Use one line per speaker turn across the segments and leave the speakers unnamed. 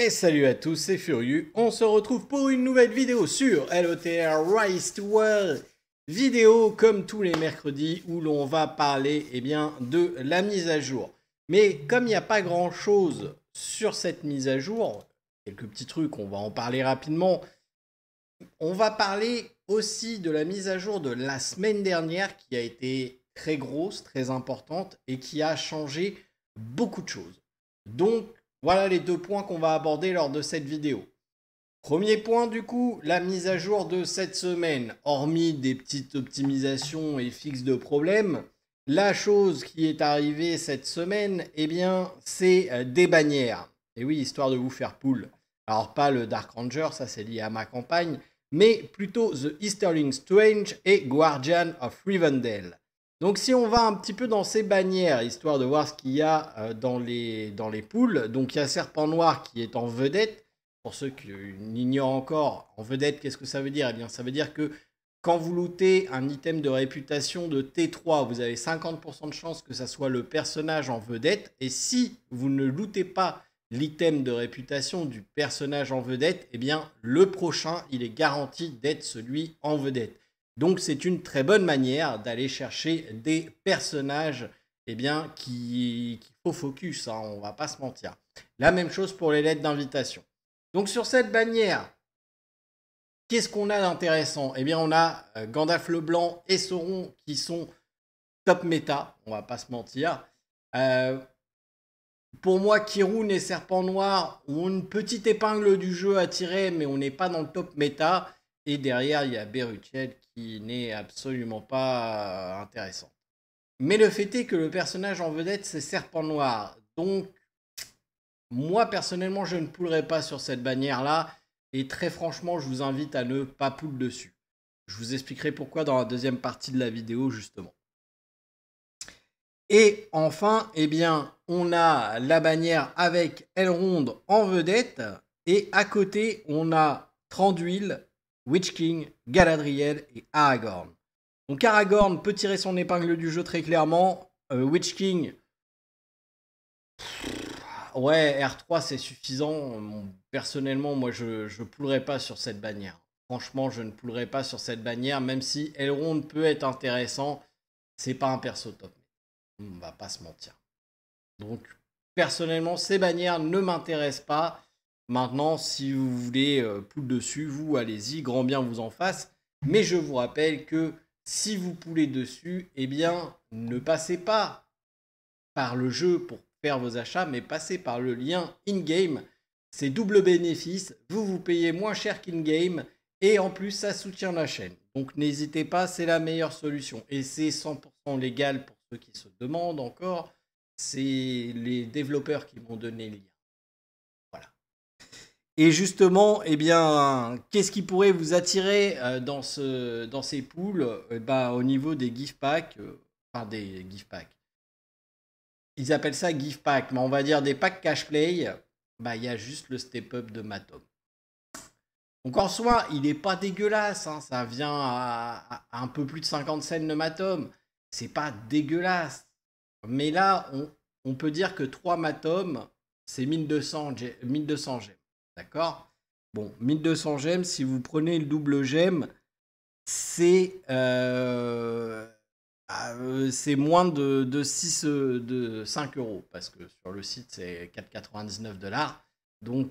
Et salut à tous, c'est Furieux. On se retrouve pour une nouvelle vidéo sur LOTR Rise to World. Vidéo comme tous les mercredis où l'on va parler eh bien, de la mise à jour. Mais comme il n'y a pas grand chose sur cette mise à jour, quelques petits trucs, on va en parler rapidement. On va parler aussi de la mise à jour de la semaine dernière qui a été très grosse, très importante et qui a changé beaucoup de choses. Donc voilà les deux points qu'on va aborder lors de cette vidéo. Premier point du coup, la mise à jour de cette semaine. Hormis des petites optimisations et fixes de problèmes, la chose qui est arrivée cette semaine, eh bien, c'est euh, des bannières. Et oui, histoire de vous faire poule. Alors pas le Dark Ranger, ça c'est lié à ma campagne, mais plutôt The Easterling Strange et Guardian of Rivendell. Donc si on va un petit peu dans ces bannières, histoire de voir ce qu'il y a euh, dans les, poules, donc il y a Serpent Noir qui est en vedette. Pour ceux qui l'ignorent encore, en vedette, qu'est-ce que ça veut dire Eh bien ça veut dire que quand vous lootez un item de réputation de T3, vous avez 50% de chance que ça soit le personnage en vedette. Et si vous ne lootez pas l'item de réputation du personnage en vedette, eh bien le prochain, il est garanti d'être celui en vedette. Donc c'est une très bonne manière d'aller chercher des personnages eh bien, qui, font focus, on hein, on va pas se mentir. La même chose pour les lettres d'invitation. Donc sur cette bannière, qu'est-ce qu'on a d'intéressant Eh bien on a euh, Gandalf le Blanc et Sauron qui sont top méta, on va pas se mentir. Euh, pour moi, Kirun et Serpent Noir ont une petite épingle du jeu à tirer, mais on n'est pas dans le top méta. Et derrière, il y a Beruchel qui n'est absolument pas euh, intéressant. Mais le fait est que le personnage en vedette, c'est Serpent Noir. Donc, moi, personnellement, je ne poulerai pas sur cette bannière-là. Et très franchement, je vous invite à ne pas pouler dessus. Je vous expliquerai pourquoi dans la deuxième partie de la vidéo, justement. Et enfin, eh bien, on a la bannière avec Ronde en vedette. Et à côté, on a Tranduil Witch King, Galadriel et Aragorn. Donc Aragorn peut tirer son épingle du jeu très clairement. Euh, Witch King, ouais, R3 c'est suffisant. Personnellement, moi je ne poulerai pas sur cette bannière. Franchement, je ne poulerai pas sur cette bannière, même si Elrond peut être intéressant. C'est pas un perso top. On va pas se mentir. Donc, personnellement, ces bannières ne m'intéressent pas. Maintenant, si vous voulez euh, poule dessus, vous allez-y, grand bien vous en fasse. Mais je vous rappelle que si vous poulez dessus, eh bien, ne passez pas par le jeu pour faire vos achats, mais passez par le lien in-game. C'est double bénéfice, vous vous payez moins cher qu'in-game et en plus ça soutient la chaîne. Donc n'hésitez pas, c'est la meilleure solution. Et c'est 100% légal pour ceux qui se demandent encore. C'est les développeurs qui m'ont donné le lien et justement, eh bien, qu'est-ce qui pourrait vous attirer euh, dans, ces poules euh, eh ben, Au niveau des gift packs, euh, des gift packs, ils appellent ça gift pack, mais on va dire des packs cash play, bah, il y a juste le step up de Matom. Donc en soi, il n'est pas dégueulasse, hein. ça vient à, un peu plus de 50 scènes de Matom. C'est pas dégueulasse. Mais là, on, peut dire que 3 Matom, c'est 1200 1200 D'accord Bon, 1200 gemmes, si vous prenez le double gemme, c'est euh, ah, euh, c'est moins de, de 5 euh, euros, parce que sur le site, c'est 4,99 dollars. Donc,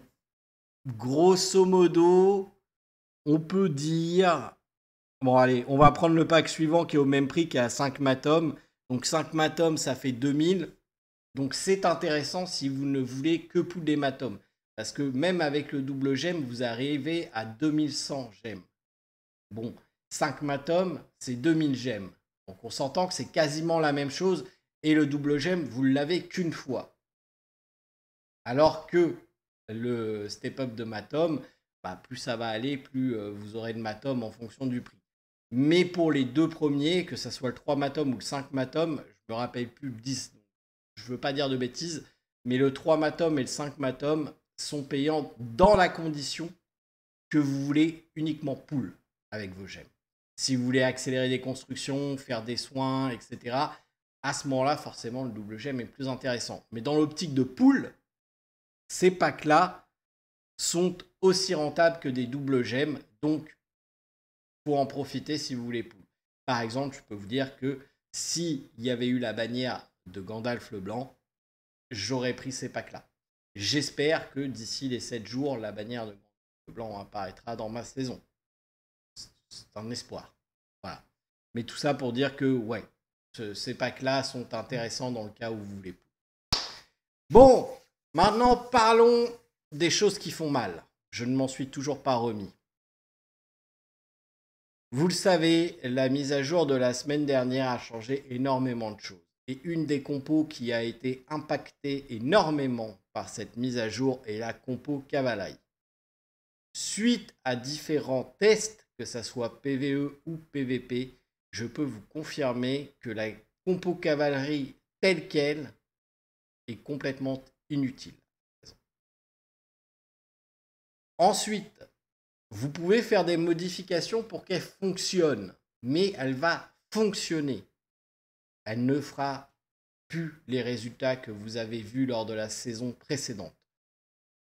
grosso modo, on peut dire... Bon, allez, on va prendre le pack suivant qui est au même prix, qu'à 5 matomes. Donc 5 matomes, ça fait 2000. Donc c'est intéressant si vous ne voulez que pour des matomes. Parce que même avec le double gemme, vous arrivez à 2100 gemmes. Bon, 5 matomes, c'est 2000 gemmes. Donc on s'entend que c'est quasiment la même chose et le double gemme, vous ne l'avez qu'une fois. Alors que le step-up de Matom, bah, plus ça va aller, plus euh, vous aurez de Matom en fonction du prix. Mais pour les deux premiers, que ce soit le 3 Matom ou le 5 Matom, je me rappelle plus 10, je ne veux pas dire de bêtises, mais le 3 Matom et le 5 Matom, sont payantes dans la condition que vous voulez uniquement pool avec vos gemmes. Si vous voulez accélérer des constructions, faire des soins, etc., à ce moment-là, forcément, le double gemme est plus intéressant. Mais dans l'optique de pool, ces packs-là sont aussi rentables que des doubles gemmes, donc pour en profiter si vous voulez pool. Par exemple, je peux vous dire que s'il y avait eu la bannière de Gandalf le Blanc, j'aurais pris ces packs-là. J'espère que d'ici les 7 jours, la bannière de Blanc apparaîtra dans ma saison. C'est un espoir. Voilà. Mais tout ça pour dire que, ouais, ces packs-là sont intéressants dans le cas où vous voulez. Bon, maintenant parlons des choses qui font mal. Je ne m'en suis toujours pas remis. Vous le savez, la mise à jour de la semaine dernière a changé énormément de choses. Et une des compos qui a été impactée énormément par cette mise à jour est la compo cavalerie. Suite à différents tests, que ce soit PVE ou PVP, je peux vous confirmer que la compo cavalerie telle qu'elle est complètement inutile. Ensuite, vous pouvez faire des modifications pour qu'elle fonctionne, mais elle va fonctionner elle ne fera plus les résultats que vous avez vus lors de la saison précédente.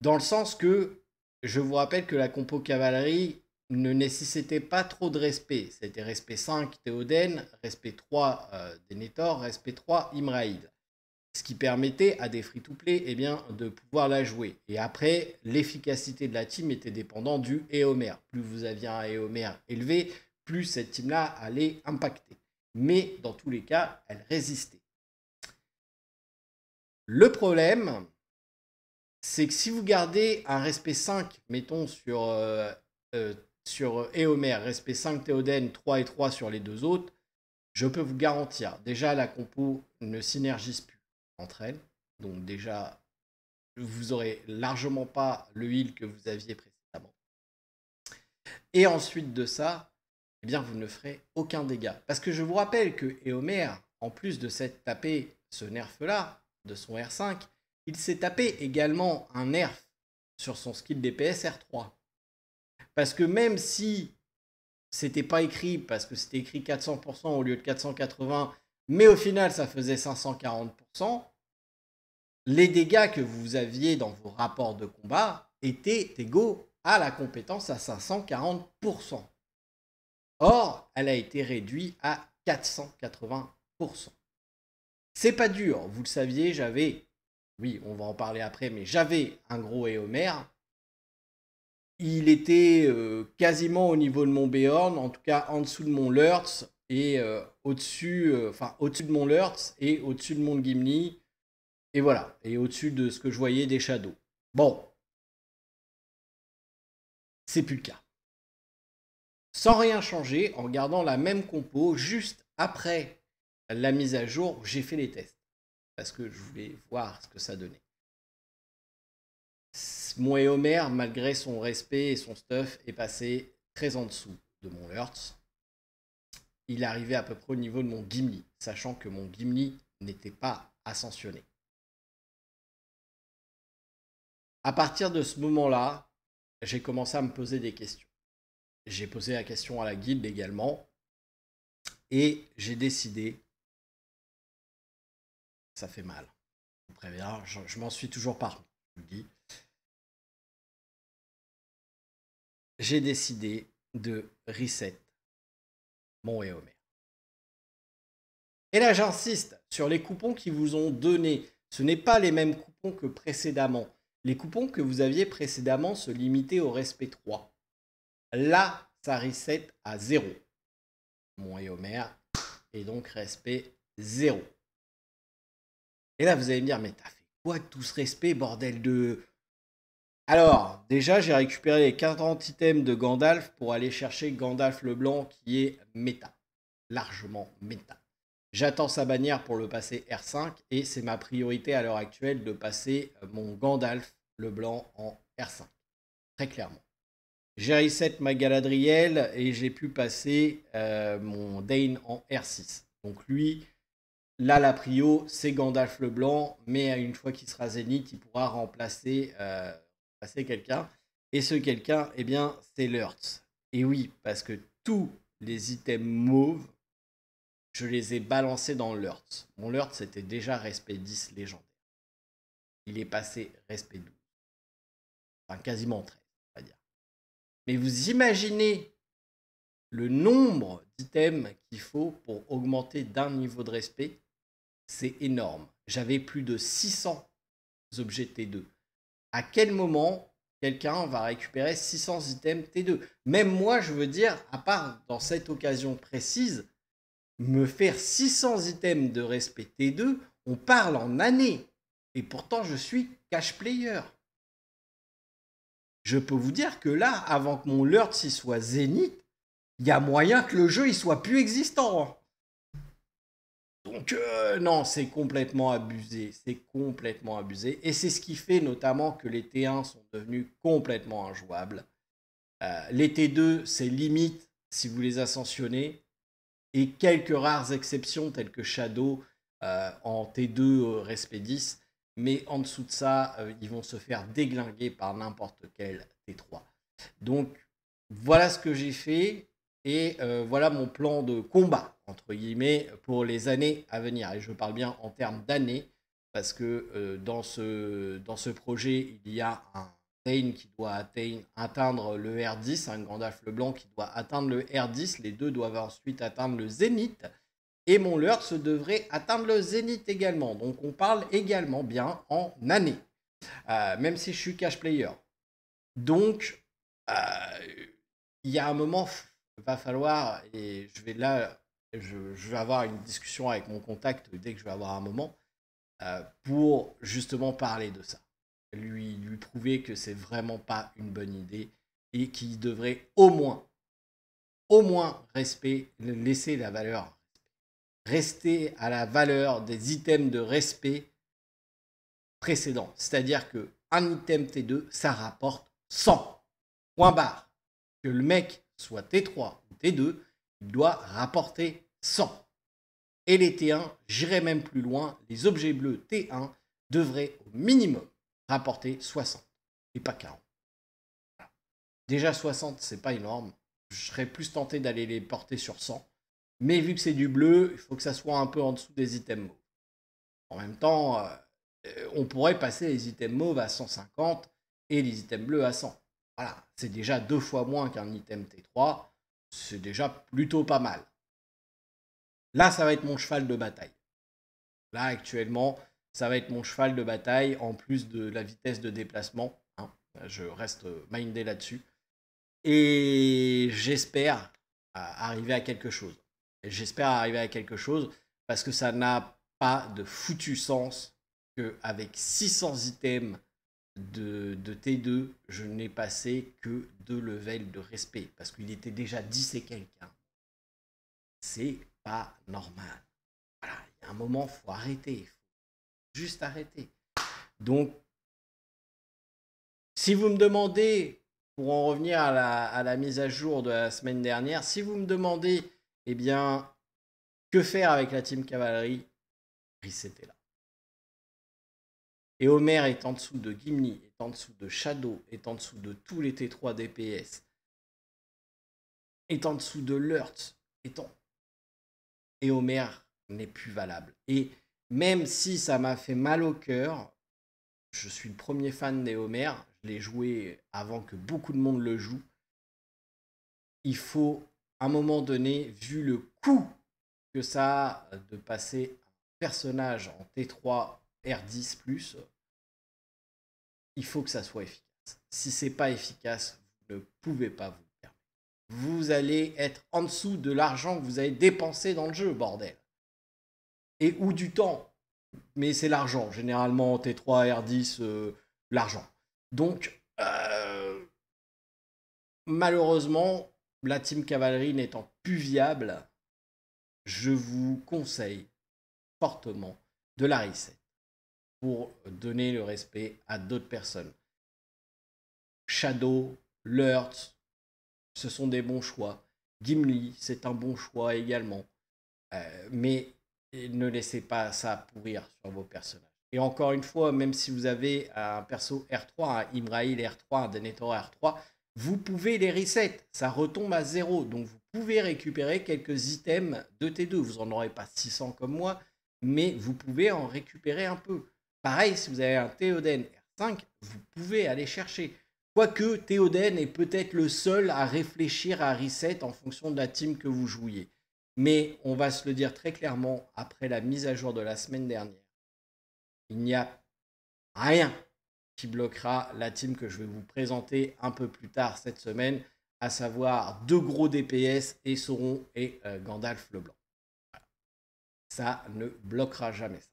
Dans le sens que, je vous rappelle que la compo cavalerie ne nécessitait pas trop de respect. C'était respect 5 Théoden, respect 3 euh, Denethor, respect 3 Imraïd. Ce qui permettait à des free-to-play eh bien, de pouvoir la jouer. Et après, l'efficacité de la team était dépendant du Eomer. Plus vous aviez un Eomer élevé, plus cette team-là allait impacter mais dans tous les cas, elle résistait. Le problème, c'est que si vous gardez un respect 5, mettons sur, euh, euh respect 5 théodène 3 et 3 sur les deux autres, je peux vous garantir, déjà la compo ne synergise plus entre elles, donc déjà vous aurez largement pas le heal que vous aviez précédemment. Et ensuite de ça, eh bien, vous ne ferez aucun dégât. Parce que je vous rappelle que Eomer, en plus de s'être tapé ce nerf-là, de son R5, il s'est tapé également un nerf sur son skill DPS R3. Parce que même si n'était pas écrit, parce que c'était écrit 400% au lieu de 480, mais au final ça faisait 540%, les dégâts que vous aviez dans vos rapports de combat étaient égaux à la compétence à 540%. Or, elle a été réduite à 480%. C'est pas dur, vous le saviez, j'avais, oui, on va en parler après, mais j'avais un gros Eomer. Il était euh, quasiment au niveau de mon Béorn, en tout cas en dessous de mon Lurtz et euh, au-dessus, euh, au-dessus de mon Lurtz et au-dessus de mon Gimli. Et voilà, et au-dessus de ce que je voyais des Shadows. Bon, c'est plus le cas sans rien changer, en gardant la même compo, juste après la mise à jour, j'ai fait les tests. Parce que je voulais voir ce que ça donnait. et Homer, malgré son respect et son stuff, est passé très en dessous de mon Hertz. Il arrivait à peu près au niveau de mon Gimli, sachant que mon Gimli n'était pas ascensionné. À partir de ce moment-là, j'ai commencé à me poser des questions j'ai posé la question à la guide également, et j'ai décidé, ça fait mal, je, m'en suis toujours parmi, je J'ai décidé de reset mon et Et là, j'insiste sur les coupons qui vous ont donné, Ce n'est pas les mêmes coupons que précédemment. Les coupons que vous aviez précédemment se limitaient au respect 3 là, ça reset à zéro. Mon et et donc respect 0. Et là, vous allez me dire, mais t'as fait quoi de tout ce respect, bordel de... Alors, déjà, j'ai récupéré les 40 items de Gandalf pour aller chercher Gandalf le Blanc qui est méta, largement méta. J'attends sa bannière pour le passer R5 et c'est ma priorité à l'heure actuelle de passer mon Gandalf le Blanc en R5, très clairement. J'ai reset ma Galadriel et j'ai pu passer euh, mon Dane en R6. Donc lui, là, la prio, c'est Gandalf le Blanc, mais une fois qu'il sera Zenith, il pourra euh, remplacer, quelqu'un. Et ce quelqu'un, eh bien, c'est Lurtz. Et oui, parce que tous les items mauves, je les ai balancés dans Lurtz. Mon Lurtz, c'était déjà respect 10 légendaire. Il est passé respect 12. Enfin, quasiment 13. Mais vous imaginez le nombre d'items qu'il faut pour augmenter d'un niveau de respect, c'est énorme. J'avais plus de 600 objets T2. À quel moment quelqu'un va récupérer 600 items T2 Même moi, je veux dire, à part dans cette occasion précise, me faire 600 items de respect T2, on parle en années. Et pourtant, je suis cash player je peux vous dire que là, avant que mon Lurt s'y soit zénith, il y a moyen que le jeu y soit plus existant. Hein. Donc euh, non, c'est complètement abusé, c'est complètement abusé. Et c'est ce qui fait notamment que les T1 sont devenus complètement injouables. Euh, les T2, c'est limite si vous les ascensionnez. Et quelques rares exceptions telles que Shadow euh, en T2 Respect 10 mais en dessous de ça, euh, ils vont se faire déglinguer par n'importe quel T3. Donc voilà ce que j'ai fait et euh, voilà mon plan de combat, entre guillemets, pour les années à venir. Et je parle bien en termes d'années, parce que euh, dans, ce, projet, il y a un Dane qui doit atteindre, le R10, un Gandalf le Blanc qui doit atteindre le R10, les deux doivent ensuite atteindre le Zénith et mon leurre se devrait atteindre le zénith également. Donc on parle également bien en année, euh, même si je suis cash player. Donc euh, il y a un moment, va falloir, et je vais là, je, vais avoir une discussion avec mon contact dès que je vais avoir un moment, euh, pour justement parler de ça. Lui, lui prouver que c'est vraiment pas une bonne idée et qu'il devrait au moins, au moins respect, laisser la valeur rester à la valeur des items de respect précédents. C'est-à-dire que un item T2, ça rapporte 100. Point barre. Que le mec soit T3 ou T2, il doit rapporter 100. Et les T1, j'irai même plus loin, les objets bleus T1 devraient au minimum rapporter 60 et pas 40. Déjà 60, c'est pas énorme. Je serais plus tenté d'aller les porter sur 100. Mais vu que c'est du bleu, il faut que ça soit un peu en dessous des items mauves. En même temps, euh, on pourrait passer les items mauves à 150 et les items bleus à 100. Voilà, c'est déjà deux fois moins qu'un item T3. C'est déjà plutôt pas mal. Là, ça va être mon cheval de bataille. Là, actuellement, ça va être mon cheval de bataille en plus de la vitesse de déplacement. Hein, je reste mindé là-dessus. Et j'espère euh, arriver à quelque chose. J'espère arriver à quelque chose parce que ça n'a pas de foutu sens qu'avec 600 items de, de T2, je n'ai passé que deux levels de respect parce qu'il était déjà 10 et quelqu'un. C'est pas normal. Voilà, il y a un moment, faut arrêter. juste arrêter. Donc, si vous me demandez, pour en revenir à la, à la, mise à jour de la semaine dernière, si vous me demandez eh bien, que faire avec la team cavalerie était là. Et Homer est en dessous de Gimli, est en dessous de Shadow, est en dessous de tous les T3 DPS, est en dessous de Lurtz, est en... Et Homer n'est plus valable. Et même si ça m'a fait mal au cœur, je suis le premier fan des je l'ai joué avant que beaucoup de monde le joue, il faut à un moment donné, vu le coût que ça a de passer un personnage en T3 R10, il faut que ça soit efficace. Si c'est pas efficace, vous ne pouvez pas vous le Vous allez être en dessous de l'argent que vous avez dépensé dans le jeu, bordel. Et ou du temps. Mais c'est l'argent. Généralement, en T3, R10, euh, l'argent. Donc, euh, malheureusement, la team cavalerie n'étant plus viable, je vous conseille fortement de la reset pour donner le respect à d'autres personnes. Shadow, Lurt, ce sont des bons choix. Gimli, c'est un bon choix également. Euh, mais ne laissez pas ça pourrir sur vos personnages. Et encore une fois, même si vous avez un perso R3, un Imraïl R3, un Denethor R3, vous pouvez les reset, ça retombe à zéro. Donc vous pouvez récupérer quelques items de T2. Vous n'en aurez pas 600 comme moi, mais vous pouvez en récupérer un peu. Pareil, si vous avez un Théoden R5, vous pouvez aller chercher. Quoique Théoden est peut-être le seul à réfléchir à reset en fonction de la team que vous jouiez. Mais on va se le dire très clairement, après la mise à jour de la semaine dernière, il n'y a rien qui bloquera la team que je vais vous présenter un peu plus tard cette semaine, à savoir deux gros DPS, et Sauron euh, et Gandalf le Blanc. Ça ne bloquera jamais ça.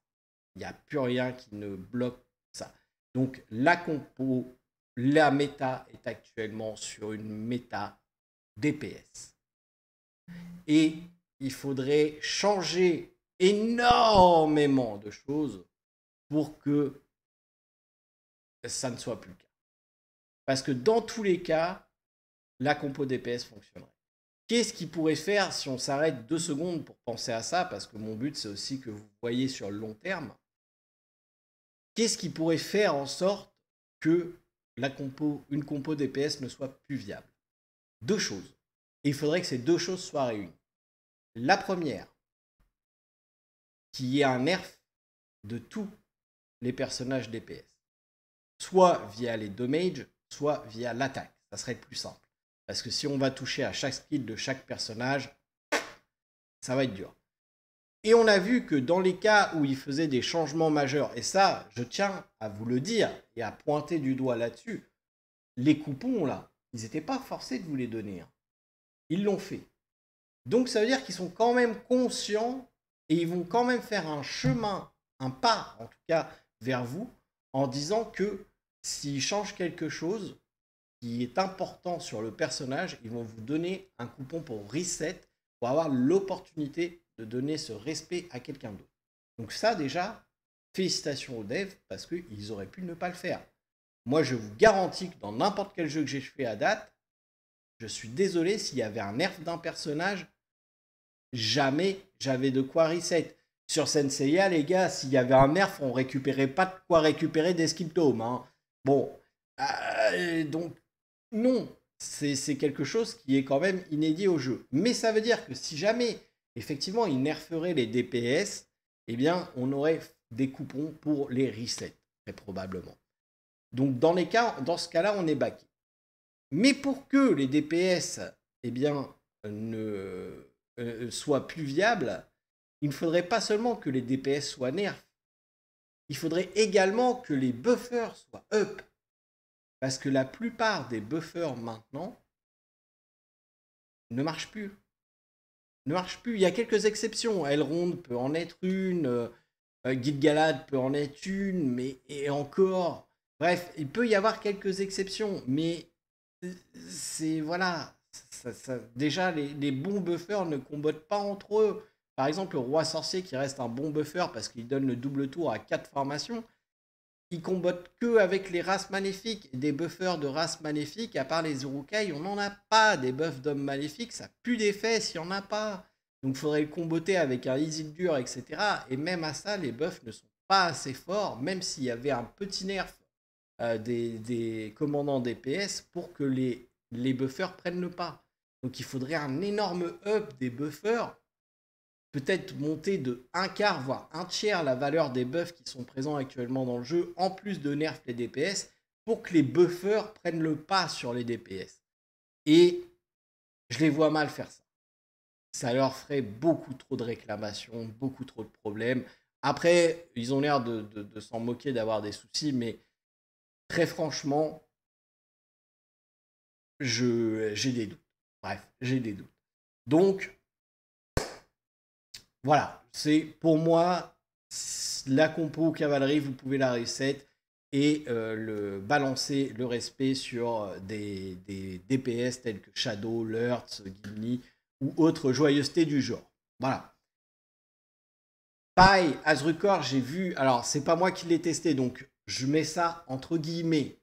Il n'y a plus rien qui ne bloque ça. Donc la compo, la méta est actuellement sur une méta DPS. Et il faudrait changer énormément de choses pour que ça ne soit plus le cas. Parce que dans tous les cas, la compo DPS fonctionnerait. Qu'est-ce qui pourrait faire si on s'arrête deux secondes pour penser à ça Parce que mon but, c'est aussi que vous voyez sur le long terme. Qu'est-ce qui pourrait faire en sorte que la compo, une compo DPS ne soit plus viable Deux choses. il faudrait que ces deux choses soient réunies. La première, qu'il y ait un nerf de tous les personnages DPS soit via les dommages, soit via l'attaque. Ça serait plus simple. Parce que si on va toucher à chaque skill de chaque personnage, ça va être dur. Et on a vu que dans les cas où ils faisaient des changements majeurs, et ça, je tiens à vous le dire et à pointer du doigt là-dessus, les coupons, là, ils n'étaient pas forcés de vous les donner. Hein. Ils l'ont fait. Donc ça veut dire qu'ils sont quand même conscients et ils vont quand même faire un chemin, un pas en tout cas, vers vous en disant que s'il change quelque chose qui est important sur le personnage, ils vont vous donner un coupon pour reset pour avoir l'opportunité de donner ce respect à quelqu'un d'autre. Donc ça déjà, félicitations aux devs parce qu'ils auraient pu ne pas le faire. Moi, je vous garantis que dans n'importe quel jeu que j'ai fait à date, je suis désolé s'il y avait un nerf d'un personnage, jamais j'avais de quoi reset sur Senseiya, les gars, s'il y avait un nerf, on récupérait pas de quoi récupérer des skiptomes. Hein. Bon, euh, donc non, c'est quelque chose qui est quand même inédit au jeu. Mais ça veut dire que si jamais, effectivement, ils nerferaient les DPS, eh bien, on aurait des coupons pour les resets, très probablement. Donc dans, les cas, dans ce cas-là, on est baqué. Mais pour que les DPS eh bien, ne, euh, soient plus viables, il ne faudrait pas seulement que les DPS soient nerfs, il faudrait également que les buffers soient up. Parce que la plupart des buffers maintenant ne marchent plus. Ne marchent plus. Il y a quelques exceptions. Elrond peut en être une, euh, Guide Galad peut en être une, mais et encore. Bref, il peut y avoir quelques exceptions, mais euh, c'est voilà. déjà, les, les bons buffers ne combattent pas entre eux. Par exemple, le roi sorcier qui reste un bon buffer parce qu'il donne le double tour à quatre formations, il combattent que avec les races maléfiques. Des buffers de races maléfiques, à part les Urukai, on n'en a pas. Des buffs d'hommes maléfiques, ça pue d'effet s'il n'y en a pas. Donc il faudrait le comboter avec un Isildur, etc. Et même à ça, les buffs ne sont pas assez forts, même s'il y avait un petit nerf euh, des, des, commandants DPS pour que les, les buffers prennent le pas. Donc il faudrait un énorme up des buffers peut-être monter de un quart, voire un tiers la valeur des buffs qui sont présents actuellement dans le jeu, en plus de nerf les DPS, pour que les buffers prennent le pas sur les DPS. Et je les vois mal faire ça. Ça leur ferait beaucoup trop de réclamations, beaucoup trop de problèmes. Après, ils ont l'air de, de s'en moquer d'avoir des soucis, mais très franchement, j'ai des doutes. Bref, j'ai des doutes. Donc, voilà, c'est pour moi la compo cavalerie, vous pouvez la reset et euh, le, balancer le respect sur euh, des, DPS tels que Shadow, Lurtz, Gimli ou autres joyeusetés du genre. Voilà. Record, Azrukor, j'ai vu. Alors, c'est pas moi qui l'ai testé, donc je mets ça entre guillemets.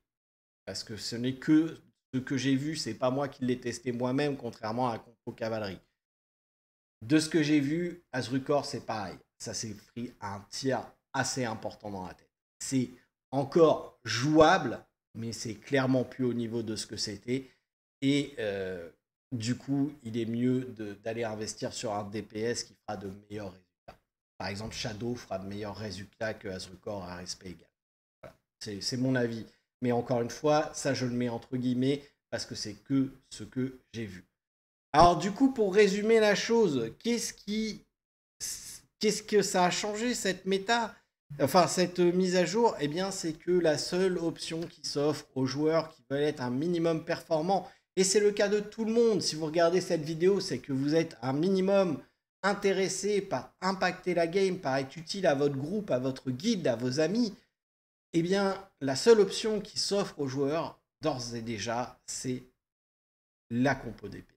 Parce que ce n'est que ce que j'ai vu, c'est pas moi qui l'ai testé moi-même, contrairement à la compo cavalerie. De ce que j'ai vu, Azrucor, c'est pareil. Ça s'est pris un tiers assez important dans la tête. C'est encore jouable, mais c'est clairement plus au niveau de ce que c'était. Et euh, du coup, il est mieux d'aller investir sur un DPS qui fera de meilleurs résultats. Par exemple, Shadow fera de meilleurs résultats que corps à respect égal. Voilà. C'est mon avis. Mais encore une fois, ça, je le mets entre guillemets parce que c'est que ce que j'ai vu. Alors du coup, pour résumer la chose, qu'est-ce qui, qu'est-ce que ça a changé cette méta Enfin, cette euh, mise à jour, eh bien, c'est que la seule option qui s'offre aux joueurs qui veulent être un minimum performant, et c'est le cas de tout le monde, si vous regardez cette vidéo, c'est que vous êtes un minimum intéressé par impacter la game, par être utile à votre groupe, à votre guide, à vos amis, eh bien, la seule option qui s'offre aux joueurs, d'ores et déjà, c'est la compo DP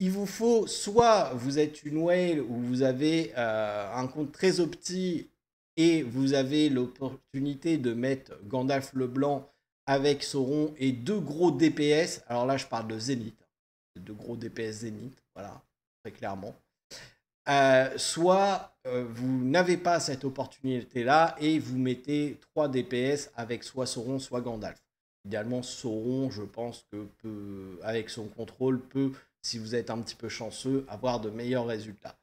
il vous faut soit vous êtes une whale où vous avez euh, un compte très opti et vous avez l'opportunité de mettre Gandalf le Blanc avec Sauron et deux gros DPS. Alors là, je parle de Zénith, hein. deux gros DPS Zénith, voilà, très clairement. Euh, soit euh, vous n'avez pas cette opportunité-là et vous mettez trois DPS avec soit Sauron, soit Gandalf. Idéalement, Sauron, je pense que avec son contrôle, peut si vous êtes un petit peu chanceux, avoir de meilleurs résultats.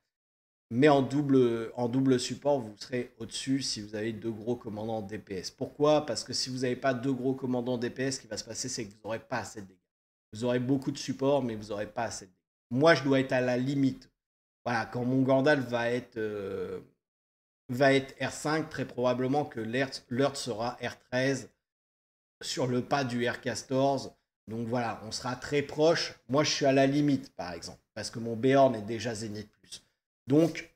Mais en double, en double support, vous serez au-dessus si vous avez deux gros commandants DPS. Pourquoi Parce que si vous n'avez pas deux gros commandants DPS, ce qui va se passer, c'est que vous n'aurez pas assez de dégâts. Vous aurez beaucoup de support, mais vous n'aurez pas assez de dégâts. Moi, je dois être à la limite. Voilà, quand mon Gandalf va être, euh, va être R5, très probablement que Lert sera R13 sur le pas du R14 donc voilà, on sera très proche. Moi, je suis à la limite, par exemple, parce que mon Béorn est déjà de Plus. Donc,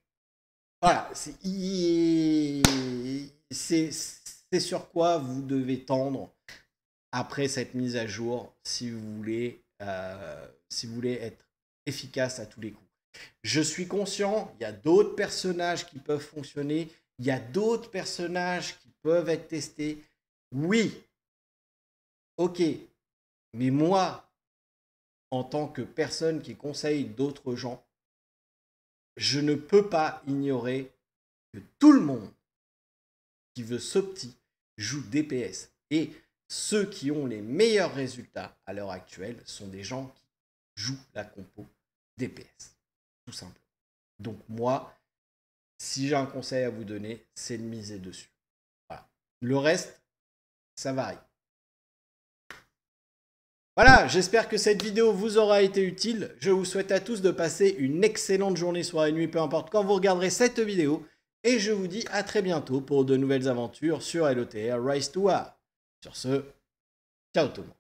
voilà, c'est sur quoi vous devez tendre après cette mise à jour si vous voulez, euh, si vous voulez être efficace à tous les coups. Je suis conscient, il y a d'autres personnages qui peuvent fonctionner, il y a d'autres personnages qui peuvent être testés. Oui, ok, mais moi, en tant que personne qui conseille d'autres gens, je ne peux pas ignorer que tout le monde qui veut s'opti joue DPS. Et ceux qui ont les meilleurs résultats à l'heure actuelle sont des gens qui jouent la compo DPS. Tout simple. Donc moi, si j'ai un conseil à vous donner, c'est de miser dessus. Le reste, ça varie. Voilà, j'espère que cette vidéo vous aura été utile. Je vous souhaite à tous de passer une excellente journée, soirée, nuit, peu importe quand vous regarderez cette vidéo. Et je vous dis à très bientôt pour de nouvelles aventures sur LOTR e Rise to War. Sur ce, ciao tout le monde.